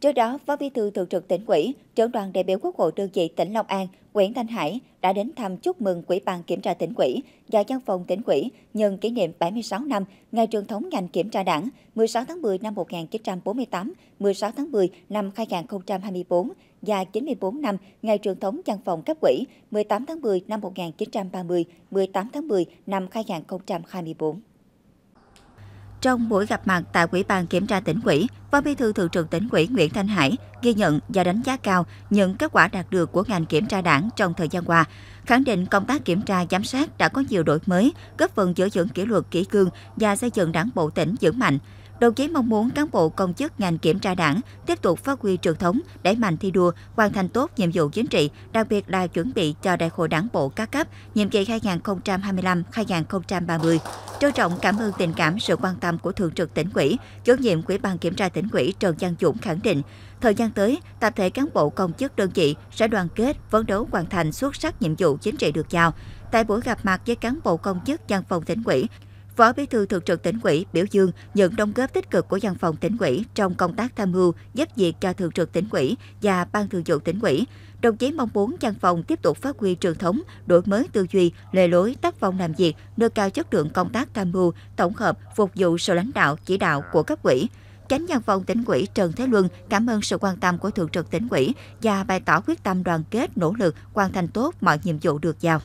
Trước đó, Phó Bí thư Thường trực tỉnh ủy, trưởng đoàn đại biểu Quốc hội đơn vị tỉnh Long An, Nguyễn Thanh Hải đã đến thăm chúc mừng quỹ ban kiểm tra tỉnh ủy và văn phòng tỉnh ủy nhân kỷ niệm 76 năm ngày truyền thống ngành kiểm tra đảng 16 tháng 10 năm 1948, 16 tháng 10 năm 2024 và 94 năm ngày truyền thống văn phòng cấp ủy 18 tháng 10 năm 1930, 18 tháng 10 năm 2024. Trong buổi gặp mặt tại quỹ ban Kiểm tra tỉnh quỹ Phó Bí thư Thường trực tỉnh quỹ Nguyễn Thanh Hải ghi nhận và đánh giá cao những kết quả đạt được của ngành kiểm tra đảng trong thời gian qua, khẳng định công tác kiểm tra giám sát đã có nhiều đổi mới, góp phần giữ vững kỷ luật kỷ cương và xây dựng đảng bộ tỉnh vững mạnh. Đồng chí mong muốn cán bộ công chức ngành kiểm tra đảng tiếp tục phát huy truyền thống, đẩy mạnh thi đua, hoàn thành tốt nhiệm vụ chính trị, đặc biệt là chuẩn bị cho đại hội đảng bộ các cấp nhiệm kỳ 2025-2030. Trân trọng cảm ơn tình cảm sự quan tâm của Thường trực tỉnh ủy, chủ nhiệm Ủy ban kiểm tra tỉnh ủy Trần Giang Dũng khẳng định, thời gian tới, tập thể cán bộ công chức đơn vị sẽ đoàn kết, phấn đấu hoàn thành xuất sắc nhiệm vụ chính trị được giao. Tại buổi gặp mặt với cán bộ công chức văn phòng tỉnh ủy, Phó Bí thư Thường trực tỉnh ủy biểu dương những đóng góp tích cực của văn phòng tỉnh ủy trong công tác tham mưu giúp việc cho Thường trực tỉnh ủy và Ban Thường vụ tỉnh ủy. Đồng chí mong muốn văn phòng tiếp tục phát huy truyền thống, đổi mới tư duy, lề lối, tác phong làm việc, nâng cao chất lượng công tác tham mưu, tổng hợp, phục vụ sự lãnh đạo, chỉ đạo của cấp ủy. Chánh văn phòng tỉnh ủy Trần Thế Luân cảm ơn sự quan tâm của Thường trực tỉnh ủy và bày tỏ quyết tâm đoàn kết nỗ lực hoàn thành tốt mọi nhiệm vụ được giao.